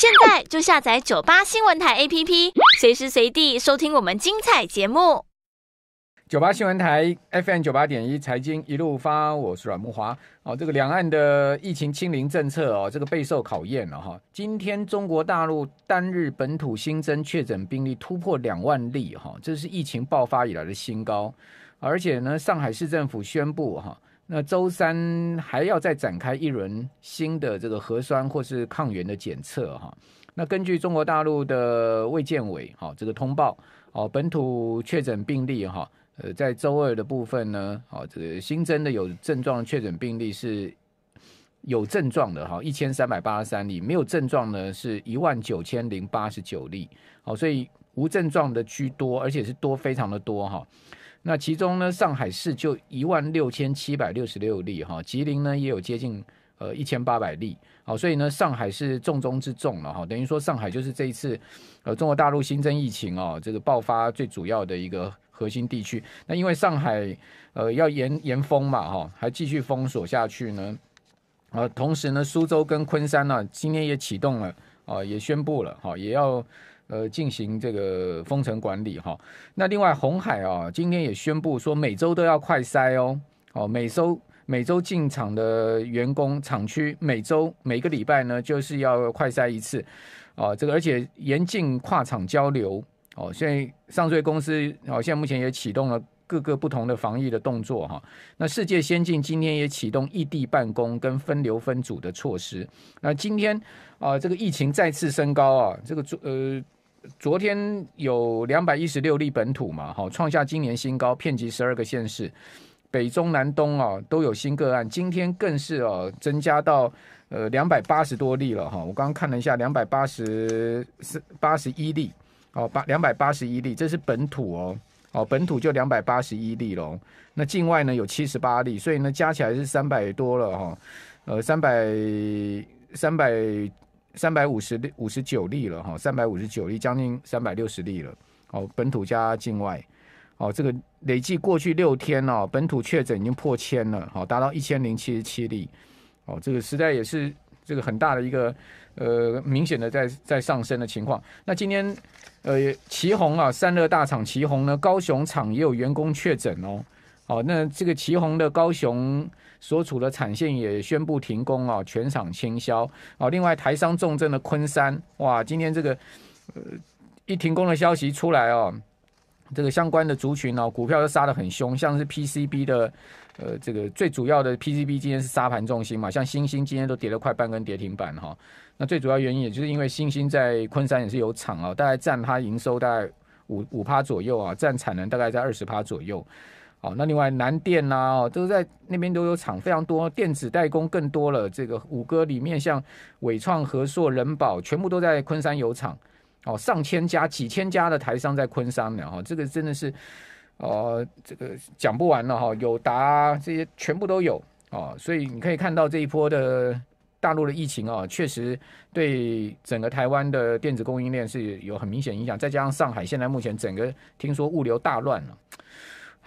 现在就下载九八新闻台 APP，随时随地收听我们精彩节目。九八新闻台 FM 九八点一财经一路发，我是阮木华。哦，这个两岸的疫情清零政策哦，这个备受考验了哈。今天中国大陆单日本土新增确诊病例突破两万例哈，这是疫情爆发以来的新高。而且呢，上海市政府宣布哈。那周三还要再展开一轮新的这个核酸或是抗原的检测哈。那根据中国大陆的卫健委哈这个通报，哦，本土确诊病例哈，呃，在周二的部分呢，哦，这个新增的有症状确诊病例是有症状的哈，一千三百八十三例，没有症状呢是一万九千零八十九例，好，所以无症状的居多，而且是多非常的多哈。那其中呢，上海市就一万六千七百六十六例哈，吉林呢也有接近呃一千八百例，好，所以呢，上海是重中之重了哈，等于说上海就是这一次，呃，中国大陆新增疫情哦，这个爆发最主要的一个核心地区。那因为上海呃要严严封嘛哈，还继续封锁下去呢，啊，同时呢，苏州跟昆山呢今天也启动了啊，也宣布了哈，也要。呃，进行这个封城管理哈。那另外，红海啊，今天也宣布说，每周都要快筛哦，哦，每周每周进厂的员工厂区每周每个礼拜呢，就是要快筛一次，啊，这个而且严禁跨厂交流哦。现在上税公司哦，现在目前也启动了各个不同的防疫的动作哈。那世界先进今天也启动异地办公跟分流分组的措施。那今天啊，这个疫情再次升高啊，这个呃。昨天有两百一十六例本土嘛，好，创下今年新高，遍及十二个县市，北中南东啊都有新个案。今天更是哦，增加到呃两百八十多例了哈。我刚刚看了一下，两百八十四八十一例，哦八两百八十一例，这是本土哦，哦本土就两百八十一例喽。那境外呢有七十八例，所以呢加起来是三百多了哈，呃三百三百。三百五十五十九例了哈，三百五十九例，将近三百六十例了。哦，本土加境外，哦，这个累计过去六天哦，本土确诊已经破千了，好，达到一千零七十七例。哦，这个实在也是这个很大的一个呃明显的在在上升的情况。那今天呃，旗宏啊，散热大厂旗宏呢，高雄厂也有员工确诊哦。哦，那这个旗宏的高雄所处的产线也宣布停工哦，全厂清销哦。另外，台商重镇的昆山，哇，今天这个呃一停工的消息出来哦，这个相关的族群哦，股票都杀的很凶，像是 PCB 的呃这个最主要的 PCB 今天是杀盘重心嘛，像星星今天都跌了快半根跌停板哈。那最主要原因也就是因为星星在昆山也是有厂啊，大概占它营收大概五五趴左右啊，占产能大概在二十趴左右。好，那另外南电呐，哦，都在那边都有厂，非常多，电子代工更多了。这个五哥里面，像伟创、和硕、人保，全部都在昆山有厂。哦，上千家、几千家的台商在昆山呢，哈，这个真的是，哦，这个讲不完了哈。友达这些全部都有哦，所以你可以看到这一波的大陆的疫情啊，确实对整个台湾的电子供应链是有很明显影响。再加上上海现在目前整个听说物流大乱了。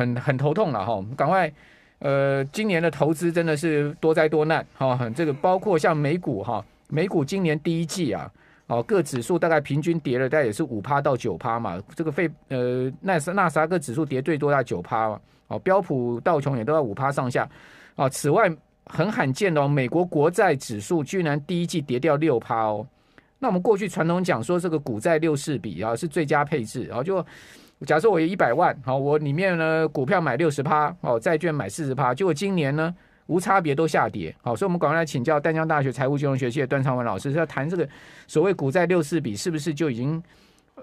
很很头痛了哈，赶快，呃，今年的投资真的是多灾多难哈。这个包括像美股哈，美股今年第一季啊，哦，各指数大概平均跌了，大概也是五趴到九趴嘛。这个费呃，纳斯纳啥，各指数跌最多在九趴，哦，标普道琼也都在五趴上下啊。此外，很罕见的，哦，美国国债指数居然第一季跌掉六趴哦。那我们过去传统讲说，这个股债六四比啊是最佳配置，然后就。假设我有一百万，好，我里面呢股票买六十趴，哦，债券买四十趴，结果今年呢无差别都下跌，好，所以我们赶快来请教淡江大学财务金融学系的段昌文老师，要谈这个所谓股债六四比是不是就已经。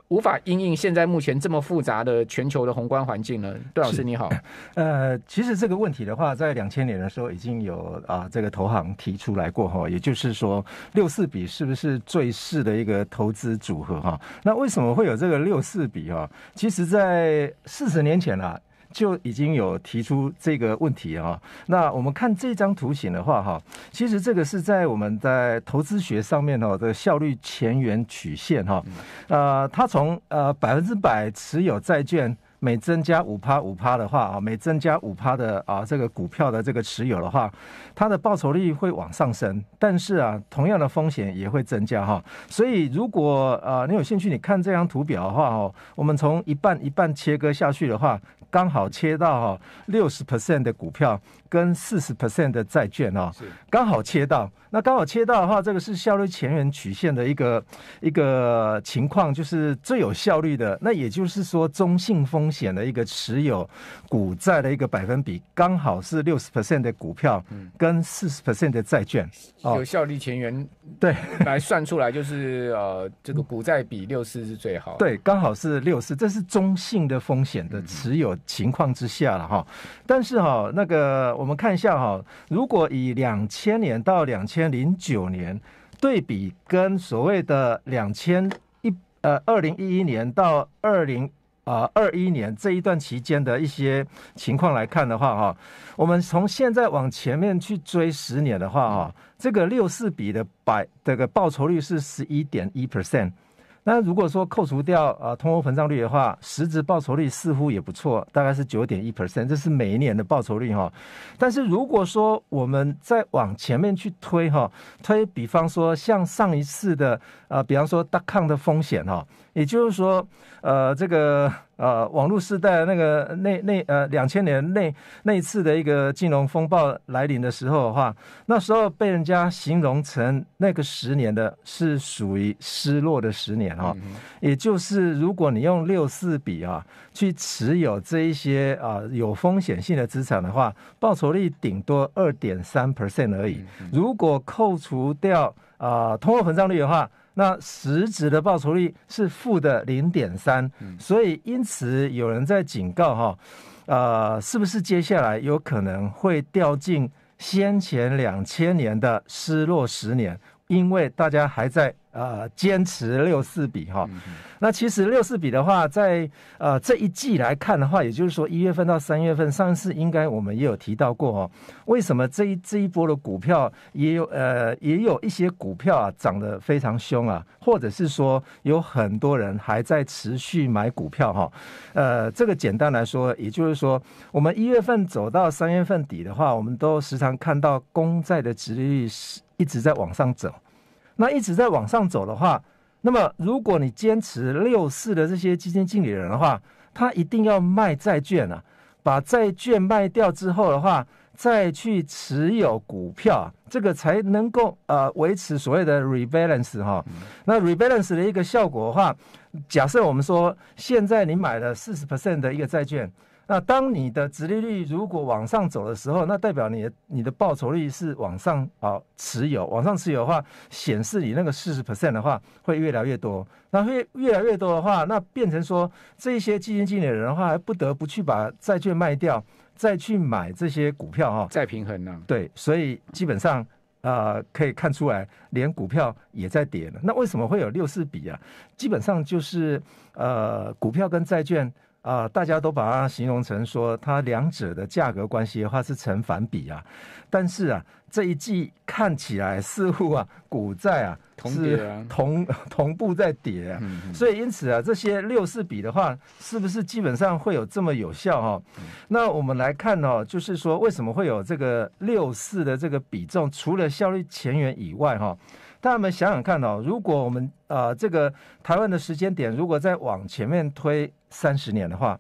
无法应应现在目前这么复杂的全球的宏观环境呢？杜老师你好。呃，其实这个问题的话，在两千年的时候已经有啊，这个投行提出来过哈，也就是说六四比是不是最适的一个投资组合哈？那为什么会有这个六四比哈？其实，在四十年前啦。就已经有提出这个问题哈，那我们看这张图形的话哈，其实这个是在我们在投资学上面的效率前沿曲线哈，呃，它从呃百分之百持有债券。每增加五趴五趴的话啊，每增加五趴的啊，这个股票的这个持有的话，它的报酬率会往上升，但是啊，同样的风险也会增加哈。所以如果呃你有兴趣，你看这张图表的话哦，我们从一半一半切割下去的话，刚好切到哈六十 percent 的股票跟四十 percent 的债券哦，刚好切到。那刚好切到的话，这个是效率前沿曲线的一个一个情况，就是最有效率的。那也就是说中性风。风险的一个持有股债的一个百分比，刚好是六十 percent 的股票跟四十 percent 的债券哦，有效率前缘对来算出来就是呃这个股债比六四是最好对，刚好是六四，这是中性的风险的持有情况之下了哈。但是哈，那个我们看一下哈，如果以两千年到两千零九年对比，跟所谓的两千一呃二零一一年到二零。啊，二一年这一段期间的一些情况来看的话，哈，我们从现在往前面去追十年的话，哈，这个六四比的百这个报酬率是十一点一 percent。那如果说扣除掉呃通货膨胀率的话，实质报酬率似乎也不错，大概是九点一 percent，这是每一年的报酬率哈。但是如果说我们再往前面去推哈，推比方说像上一次的。啊，比方说大抗的风险哈，也就是说，呃，这个呃，网络时代那个那那呃，两千年那那一次的一个金融风暴来临的时候的话，那时候被人家形容成那个十年的是属于失落的十年哈，也就是如果你用六四比啊去持有这一些啊有风险性的资产的话，报酬率顶多二点三 percent 而已，如果扣除掉啊通货膨胀率的话。那实质的报酬率是负的零点三，所以因此有人在警告哈，呃，是不是接下来有可能会掉进先前两千年的失落十年？因为大家还在呃坚持六四比哈，那其实六四比的话，在呃这一季来看的话，也就是说一月份到三月份，上次应该我们也有提到过哦，为什么这一这一波的股票也有呃也有一些股票啊涨得非常凶啊，或者是说有很多人还在持续买股票哈，呃，这个简单来说，也就是说我们一月份走到三月份底的话，我们都时常看到公债的殖率是。一直在往上走，那一直在往上走的话，那么如果你坚持六四的这些基金经理人的话，他一定要卖债券啊，把债券卖掉之后的话，再去持有股票，这个才能够呃维持所谓的 rebalance 哈。那 rebalance 的一个效果的话，假设我们说现在你买了四十 percent 的一个债券。那当你的殖利率如果往上走的时候，那代表你你的报酬率是往上啊持有往上持有的话，显示你那个四十 percent 的话会越来越多，那会越来越多的话，那变成说这些基金经理人的话，不得不去把债券卖掉，再去买这些股票哈，再平衡呢？对，所以基本上啊可以看出来，连股票也在跌了。那为什么会有六四比啊？基本上就是呃股票跟债券。啊，大家都把它形容成说，它两者的价格关系的话是成反比啊，但是啊，这一季看起来似乎啊，股债啊是同 同步在跌，所以因此啊，这些六四比的话，是不是基本上会有这么有效哈？那我们来看呢，就是说为什么会有这个六四的这个比重，除了效率前缘以外哈？大家们想想看哦，如果我们啊这个台湾的时间点，如果再往前面推三十年的话，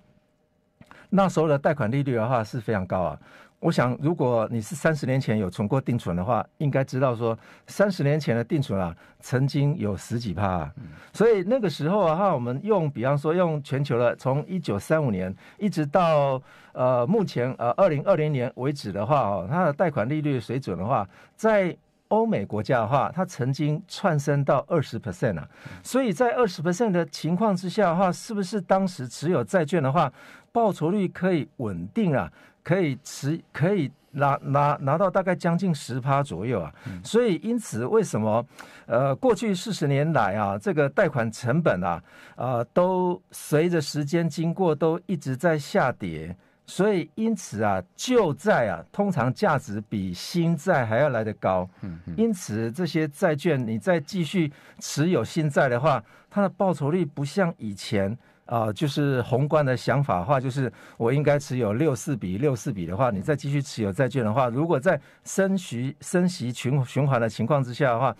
那时候的贷款利率的话是非常高啊。我想，如果你是三十年前有存过定存的话，应该知道说，三十年前的定存啊，曾经有十几趴。啊，所以那个时候的话，我们用比方说用全球的，从一九三五年一直到呃目前呃二零二零年为止的话，哦，它的贷款利率水准的话，在。欧美国家的话，它曾经窜升到二十 percent 啊，所以在二十 percent 的情况之下的话，是不是当时持有债券的话，报酬率可以稳定啊？可以持可以拿拿拿到大概将近十趴左右啊。所以因此为什么，呃，过去四十年来啊，这个贷款成本啊，呃，都随着时间经过都一直在下跌。所以，因此啊，旧债啊，通常价值比新债还要来得高。嗯，因此这些债券，你再继续持有新债的话，它的报酬率不像以前啊，就是宏观的想法的话，就是我应该持有六四比六四比的话，你再继续持有债券的话，如果在升息升息循循环的情况之下的话。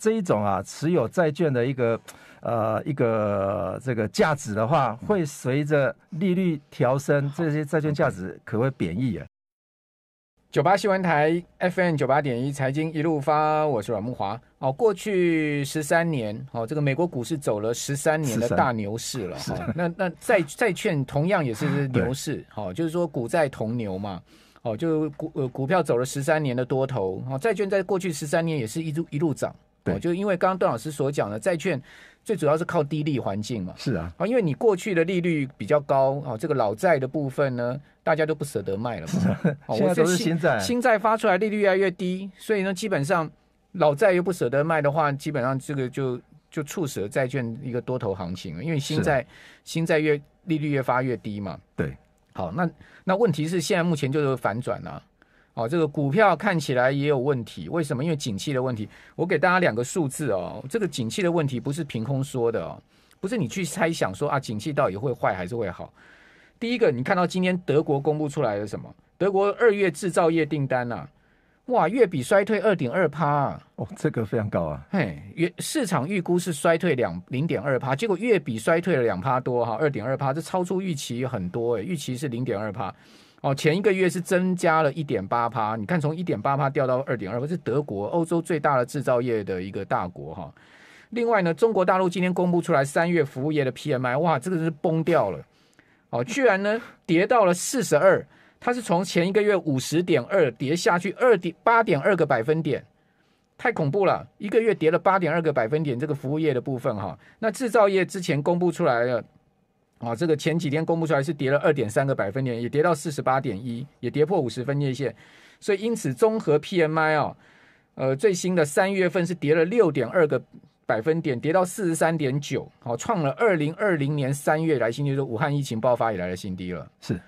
这一种啊，持有债券的一个呃一个这个价值的话，会随着利率调升，这些债券价值可会贬义啊？九八新闻台 FM 九八点一财经一路发，我是阮木华。哦，过去十三年，哦，这个美国股市走了十三年的大牛市了哦、那那债债券同样也是牛市，哦，就是说股债同牛嘛。哦，就股呃股票走了十三年的多头，哦，债券在过去十三年也是一路一路涨。就因为刚刚段老师所讲的债券，最主要是靠低利环境嘛。是啊，啊，因为你过去的利率比较高，啊，这个老债的部分呢，大家都不舍得卖了。嘛，现在都是新债，新债发出来利率越来越低，所以呢，基本上老债又不舍得卖的话，基本上这个就就促使了债券一个多头行情了。因为新债新债越利率越发越低嘛。对。好，那那问题是现在目前就是反转了。哦，这个股票看起来也有问题，为什么？因为景气的问题。我给大家两个数字哦，这个景气的问题不是凭空说的哦，不是你去猜想说啊，景气到底会坏还是会好。第一个，你看到今天德国公布出来的什么？德国二月制造业订单呐，哇，月比衰退二点二趴。哦，这个非常高啊。嘿，月市场预估是衰退两零点二趴，结果月比衰退了两趴多哈，二点二趴，这超出预期很多哎，预期是零点二趴。哦，前一个月是增加了一点八趴，你看从一点八趴掉到二点二是德国欧洲最大的制造业的一个大国哈。另外呢，中国大陆今天公布出来三月服务业的 PMI，哇，这个是崩掉了，哦，居然呢跌到了四十二，它是从前一个月五十点二跌下去二点八点二个百分点，太恐怖了，一个月跌了八点二个百分点，这个服务业的部分哈，那制造业之前公布出来了。啊，这个前几天公布出来是跌了二点三个百分点，也跌到四十八点一，也跌破五十分界线。所以因此综合 PMI 啊，呃，最新的三月份是跌了六点二个百分点，跌到四十三点九，好，创了二零二零年三月来新低，是武汉疫情爆发以来的新低了。是，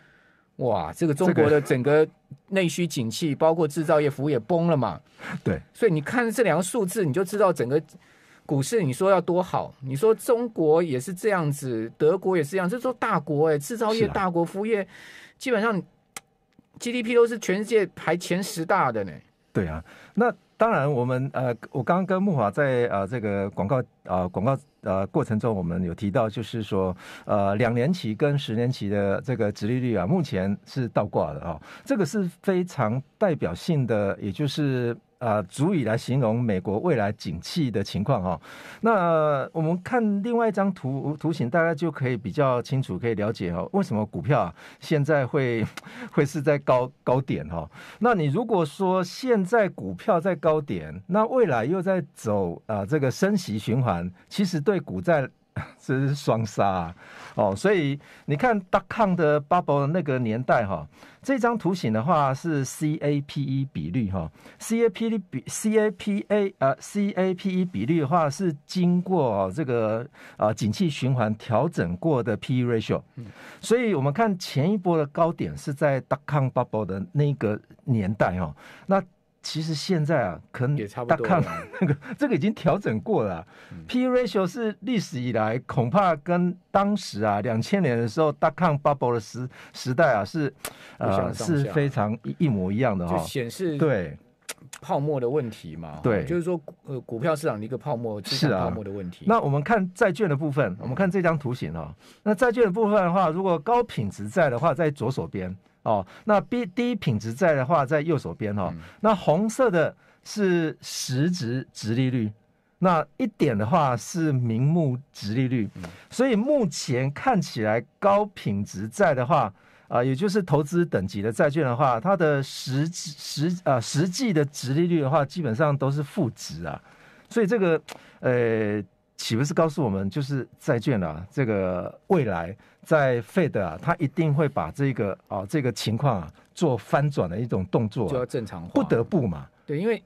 哇，这个中国的整个内需景气，包括制造业、服务也崩了嘛？对，所以你看这两个数字，你就知道整个。股市，你说要多好？你说中国也是这样子，德国也是一样，就说大国哎，制造业大国、服务业，基本上 GDP 都是全世界排前十大的呢。对啊，那当然，我们呃，我刚刚跟木华在呃这个广告。啊，广告呃过程中，我们有提到，就是说，呃，两年期跟十年期的这个直利率啊，目前是倒挂的哦，这个是非常代表性的，也就是啊，足以来形容美国未来景气的情况哦。那我们看另外一张图图形，大家就可以比较清楚，可以了解哦，为什么股票现在会 会是在高高点哦？那你如果说现在股票在高点，那未来又在走啊这个升息循环。其实对股债是双杀哦，所以你看 d o c o m 的 bubble 那个年代哈，这张图形的话是 cap e 比率哈，cap e 比 cap a 啊 cap e 比率的话是经过这个啊景气循环调整过的 pe ratio，嗯，所以我们看前一波的高点是在 d o c o m bubble 的那个年代哦，那。其实现在啊，可能多康那个 这个已经调整过了 p ratio 是历史以来恐怕跟当时啊两千年的时候大康 bubble 的时时代啊是呃是非常一模一样的哈，就显示对泡沫的问题嘛，对，就是说股呃股票市场的一个泡沫是啊泡沫的问题。那我们看债券的部分，我们看这张图形哦，那债券的部分的话，如果高品质债的话，在左手边。哦，那 B 低品质债的话，在右手边哦。那红色的是实质值利率，那一点的话是名目值利率。所以目前看起来，高品质债的话，啊，也就是投资等级的债券的话，它的实实啊实际的值利率的话，基本上都是负值啊。所以这个呃。岂不是告诉我们，就是债券啊，这个未来在 Fed 啊，他一定会把这个啊这个情况啊做翻转的一种动作，就要正常化，不得不嘛？对，因为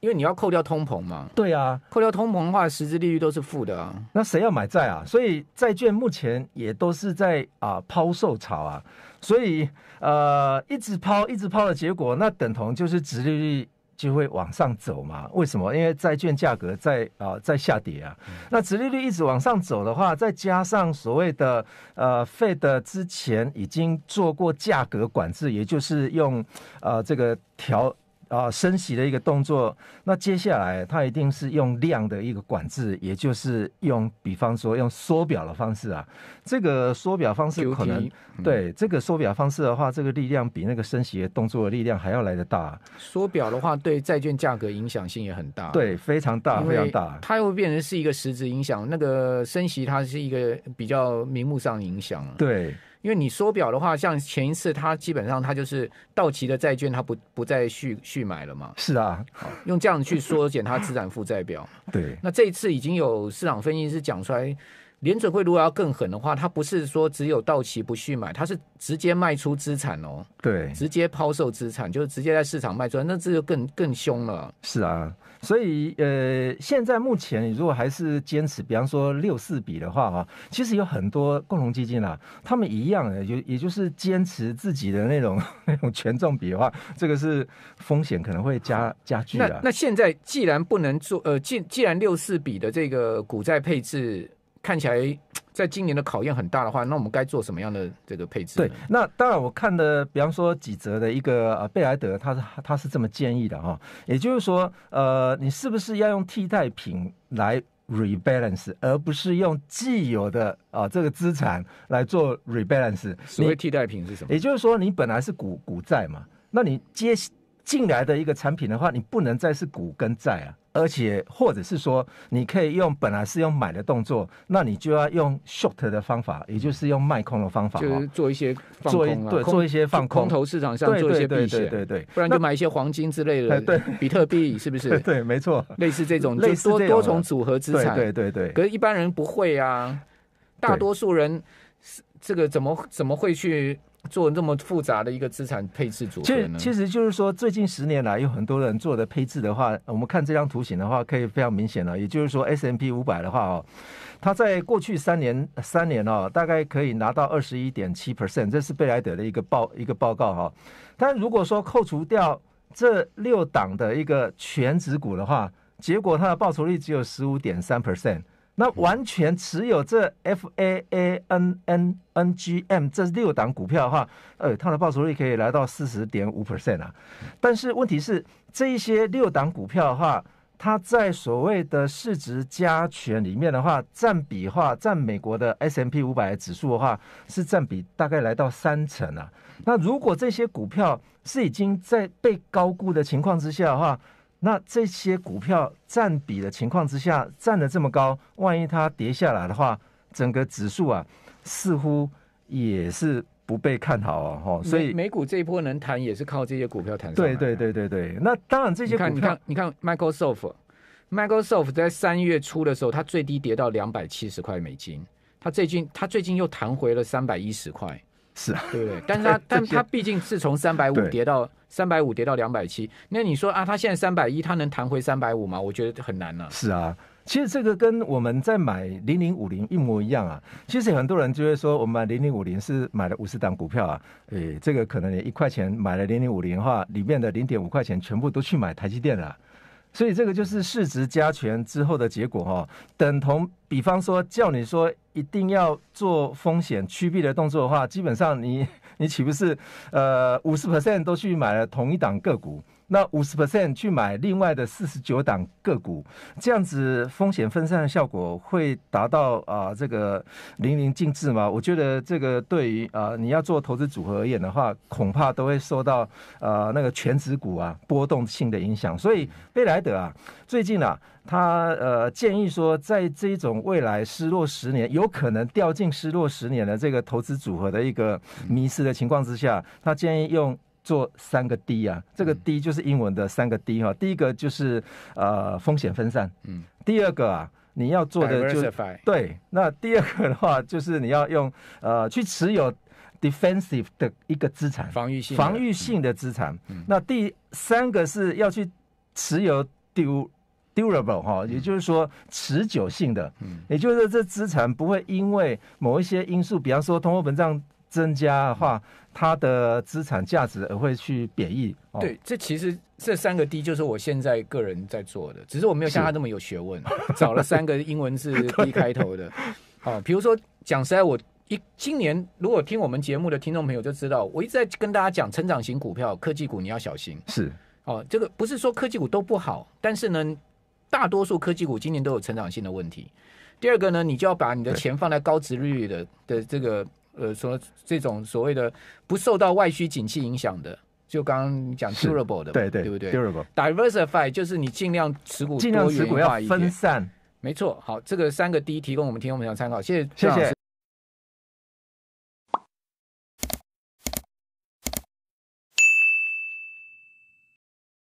因为你要扣掉通膨嘛，对啊，扣掉通膨的话，实质利率都是负的啊，那谁要买债啊？所以债券目前也都是在啊抛售潮啊，所以呃一直抛一直抛的结果，那等同就是殖利率。就会往上走嘛？为什么？因为债券价格在啊在下跌啊，那殖利率一直往上走的话，再加上所谓的呃，费的之前已经做过价格管制，也就是用呃这个调。啊，升息的一个动作，那接下来它一定是用量的一个管制，也就是用，比方说用缩表的方式啊。这个缩表方式可能对这个缩表方式的话，这个力量比那个升息的动作的力量还要来得大。缩表的话，对债券价格影响性也很大，对，非常大，非常大。它又变成是一个实质影响，那个升息它是一个比较明目上影响。对。因为你缩表的话，像前一次，它基本上它就是到期的债券，它不不再续续买了嘛。是啊，用这样去缩减它资产负债表。对，那这一次已经有市场分析师讲出来。联准会如果要更狠的话，它不是说只有到期不续买，它是直接卖出资产哦，对，直接抛售资产，就是直接在市场卖出，那这就更更凶了。是啊，所以呃，现在目前如果还是坚持，比方说六四比的话哈，其实有很多共同基金啊，他们一样的，也也就是坚持自己的那种那种权重比的话，这个是风险可能会加加剧的。那那现在既然不能做呃，既既然六四比的这个股债配置。看起来，在今年的考验很大的话，那我们该做什么样的这个配置？对，那当然我看的，比方说，几则的一个啊，贝莱德，他是他是这么建议的哈，也就是说，呃，你是不是要用替代品来 rebalance，而不是用既有的啊这个资产来做 rebalance？所谓替代品是什么？也就是说，你本来是股股债嘛，那你接。进来的一个产品的话，你不能再是股跟债啊，而且或者是说，你可以用本来是用买的动作，那你就要用 short 的方法，也就是用卖空的方法，就是做一些放空啊，做一些放空，空头市场上做一些避险，对对对对对，不然就买一些黄金之类的，对，比特币是不是？对，没错，类似这种，类多多重组合资产，对对对。可是一般人不会啊，大多数人是这个怎么怎么会去？做那么复杂的一个资产配置组合呢？其实其实就是说，最近十年来有很多人做的配置的话，我们看这张图形的话，可以非常明显了。也就是说，S M P 五百的话哦，它在过去三年三年哦，大概可以拿到二十一点七 percent，这是贝莱德的一个报一个报告哈。但如果说扣除掉这六档的一个全值股的话，结果它的报酬率只有十五点三 percent。那完全持有这 F A A N N N G M 这六档股票的话，呃，它的报酬率可以来到四十点五 percent 啊。但是问题是，这一些六档股票的话，它在所谓的市值加权里面的话，占比话占美国的 S M P 五百指数的话，是占比大概来到三成啊。那如果这些股票是已经在被高估的情况之下的话，那这些股票占比的情况之下，占的这么高，万一它跌下来的话，整个指数啊，似乎也是不被看好啊，哈。所以美股这一波能弹，也是靠这些股票弹。对对对对对。那当然这些股票，你看，你看，Microsoft，Microsoft 在三月初的时候，它最低跌到两百七十块美金，它最近，它最近又弹回了三百一十块。是啊，对不对？但是他，但他毕竟是从三百五跌到三百五，跌到两百七。那你说啊，他现在三百一，他能弹回三百五吗？我觉得很难了。是啊，其实这个跟我们在买零零五零一模一样啊。其实很多人就会说，我们买零零五零是买了五十档股票啊。诶，这个可能一块钱买了零零五零的话，里面的零点五块钱全部都去买台积电了。所以这个就是市值加权之后的结果哈，等同比方说叫你说一定要做风险趋避的动作的话，基本上你你岂不是呃五十 percent 都去买了同一档个股？那五十 percent 去买另外的四十九档个股，这样子风险分散的效果会达到啊这个淋漓尽致嘛？我觉得这个对于啊你要做投资组合而言的话，恐怕都会受到啊那个全值股啊波动性的影响。所以贝莱德啊最近啊他呃建议说，在这种未来失落十年有可能掉进失落十年的这个投资组合的一个迷失的情况之下，他建议用。做三个 D 啊，这个 D 就是英文的三个 D 哈，第一个就是呃风险分散，嗯，第二个啊你要做的就是对，那第二个的话就是你要用呃去持有 defensive 的一个资产，防御性防御性的资产，那第三个是要去持有 dur durable 哈，也就是说持久性的，嗯，也就是这资产不会因为某一些因素，比方说通货膨胀。增加的话，它的资产价值而会去贬义。对，这其实这三个 D 就是我现在个人在做的，只是我没有像他那么有学问，找了三个英文字 D 开头的。好，比如说讲实在，我一今年如果听我们节目的听众朋友就知道，我一直在跟大家讲成长型股票、科技股你要小心。是，哦，这个不是说科技股都不好，但是呢，大多数科技股今年都有成长性的问题。第二个呢，你就要把你的钱放在高值率的的这个。呃，说这种所谓的不受到外需景气影响的，就刚刚讲 d u r a b l e 的，对对，对不对 d u r a b l e d i v e r s i f y 就是你尽量持股，尽量持股要分散。没错，好，这个三个 D 提供我们听众朋友参考，谢谢，谢谢。